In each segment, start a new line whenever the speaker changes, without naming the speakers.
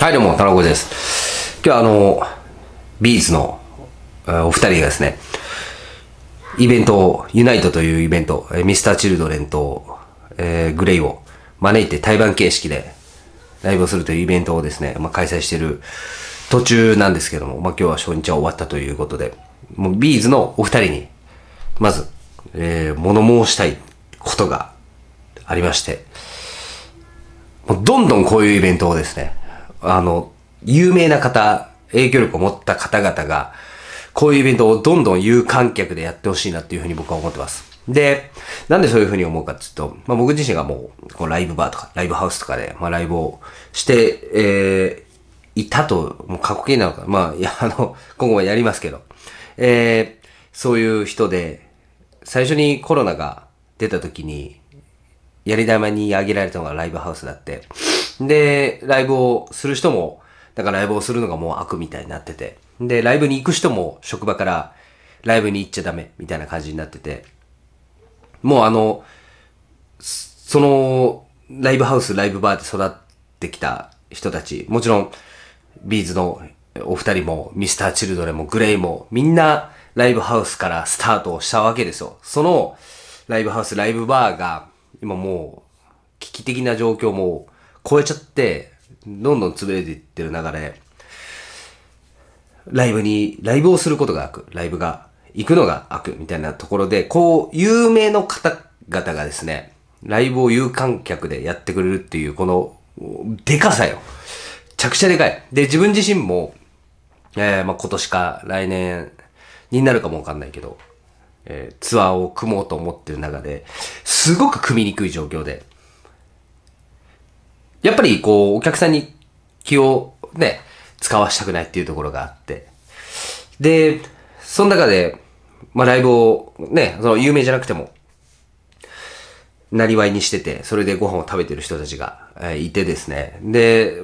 はい、どうも、田中です。今日はあの、ビーズのお二人がですね、イベントを、ユナイトというイベント、ミスターチルドレンと、えー、グレイを招いて対バン形式でライブをするというイベントをですね、まあ、開催している途中なんですけども、まあ、今日は初日は終わったということで、もうビーズのお二人に、まず、えー、物申したいことがありまして、もうどんどんこういうイベントをですね、あの、有名な方、影響力を持った方々が、こういうイベントをどんどん有観客でやってほしいなっていうふうに僕は思ってます。で、なんでそういうふうに思うかっていうと、まあ、僕自身がもう、こうライブバーとか、ライブハウスとかで、まあ、ライブをして、えー、いたと、もう過去形なのか、まあ、いや、あの、今後もやりますけど、えー、そういう人で、最初にコロナが出た時に、やり玉に挙げられたのがライブハウスだって、で、ライブをする人も、だからライブをするのがもう悪みたいになってて。で、ライブに行く人も職場からライブに行っちゃダメみたいな感じになってて。もうあの、その、ライブハウス、ライブバーで育ってきた人たち、もちろん、ビーズのお二人も、ミスターチルドレも、グレイも、みんなライブハウスからスタートしたわけですよ。その、ライブハウス、ライブバーが、今もう、危機的な状況も超えちゃって、どんどん潰れていってる中で、ライブに、ライブをすることが悪、ライブが、行くのが悪、みたいなところで、こう、有名の方々がですね、ライブを有観客でやってくれるっていう、この、でかさよ。めちゃくちゃでかい。で、自分自身も、えー、まあ、今年か来年になるかもわかんないけど、えー、ツアーを組もうと思ってる中で、すごく組みにくい状況で、やっぱりこう、お客さんに気をね、使わしたくないっていうところがあって。で、その中で、まあライブをね、その有名じゃなくても、なりわいにしてて、それでご飯を食べてる人たちが、えいてですね。で、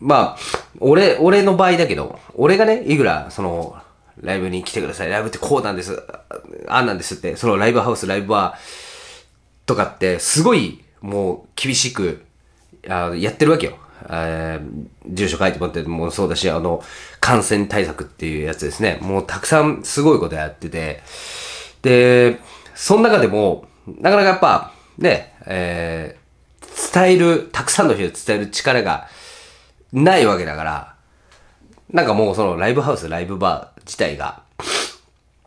まあ、俺、俺の場合だけど、俺がね、いくら、その、ライブに来てください。ライブってこうなんです。あんなんですって、そのライブハウス、ライブバーとかって、すごい、もう厳しくあやってるわけよ。え住所書いてもらってもそうだし、あの、感染対策っていうやつですね。もうたくさんすごいことやってて。で、その中でも、なかなかやっぱ、ね、えー、伝える、たくさんの人に伝える力がないわけだから、なんかもうそのライブハウス、ライブバー自体が、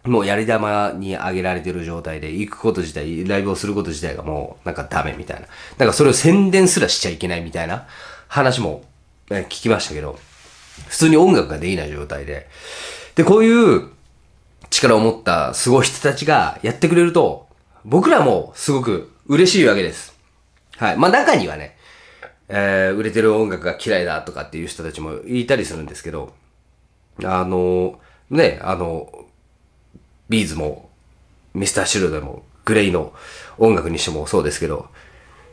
もうやり玉に上げられてる状態で、行くこと自体、ライブをすること自体がもうなんかダメみたいな。なんかそれを宣伝すらしちゃいけないみたいな話も聞きましたけど、普通に音楽ができない状態で。で、こういう力を持ったすごい人たちがやってくれると、僕らもすごく嬉しいわけです。はい。まあ中にはね、えー、売れてる音楽が嫌いだとかっていう人たちもいたりするんですけど、あの、ね、あの、ビーズも、ミスターシルーも、グレイの音楽にしてもそうですけど、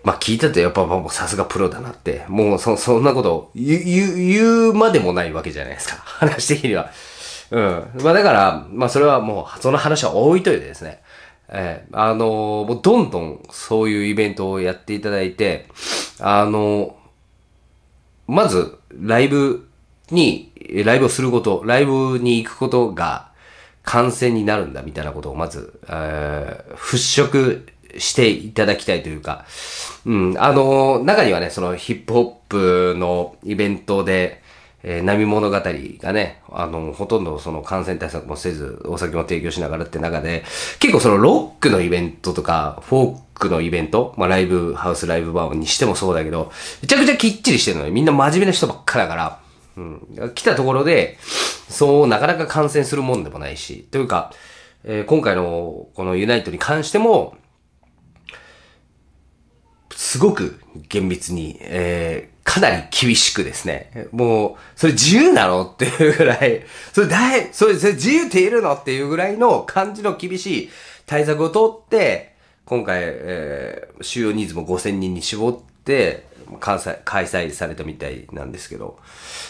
まあ聞いたとやっぱもうさすがプロだなって、もうそ、そんなこと言う、言うまでもないわけじゃないですか。話的には。うん。まあだから、まあそれはもう、その話は置いといてですね。えー、あのー、もうどんどんそういうイベントをやっていただいて、あのー、まず、ライブに、ライブをすること、ライブに行くことが、感染になるんだみたいなことをまず、えー、払拭していただきたいというか、うん、あのー、中にはね、そのヒップホップのイベントで、えー、波物語がね、あの、ほとんどその感染対策もせず、お酒も提供しながらって中で、結構そのロックのイベントとか、フォークのイベント、まあライブ、ハウスライブバーにしてもそうだけど、めちゃくちゃきっちりしてるのに、みんな真面目な人ばっかだから、うん、来たところで、そうなかなか感染するもんでもないし、というか、えー、今回のこのユナイトに関しても、すごく厳密に、えー、かなり厳しくですね。もう、それ自由なのっていうぐらい、それだい、それ、それ自由っているのっていうぐらいの感じの厳しい対策をとって、今回、えー、収容人数も5000人に絞って、関西、開催されたみたいなんですけど、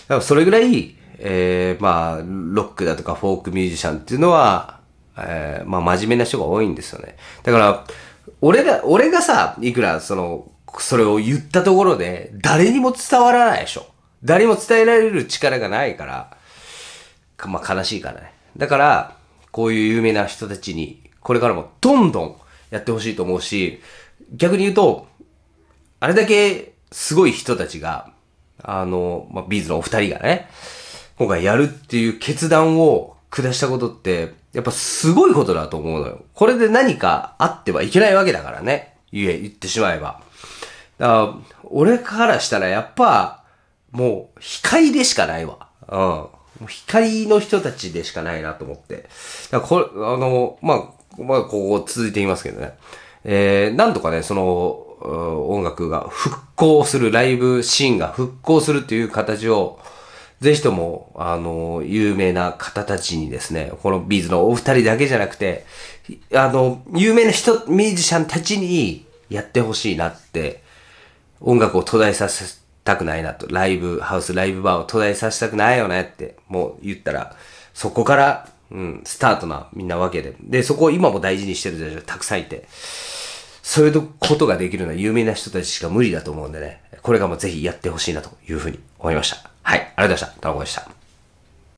だからそれぐらい、えー、まあ、ロックだとかフォークミュージシャンっていうのは、えー、まあ、真面目な人が多いんですよね。だから、俺が、俺がさ、いくら、その、それを言ったところで、誰にも伝わらないでしょ。誰も伝えられる力がないから、かまあ、悲しいからね。だから、こういう有名な人たちに、これからもどんどんやってほしいと思うし、逆に言うと、あれだけすごい人たちが、あの、まあ、ビーズのお二人がね、今回やるっていう決断を下したことって、やっぱすごいことだと思うのよ。これで何かあってはいけないわけだからね。言え、言ってしまえば。だから、俺からしたらやっぱ、もう、光でしかないわ。うん。もう光の人たちでしかないなと思って。だこれ、あの、まあ、まあ、ここ続いていますけどね。えー、なんとかね、その、音楽が復興する、ライブシーンが復興するという形を、ぜひとも、あの、有名な方たちにですね、このビーズのお二人だけじゃなくて、あの、有名な人、ミュージシャンたちにやってほしいなって、音楽を途絶えさせたくないなと、ライブ、ハウス、ライブバーを途絶えさせたくないよねって、もう言ったら、そこから、うん、スタートなみんなわけで。で、そこを今も大事にしてる人たちがたくさんいて。そういうことができるのは有名な人たちしか無理だと思うんでね、これがもうぜひやってほしいなというふうに思いました。はい、ありがとうございました。うもでした。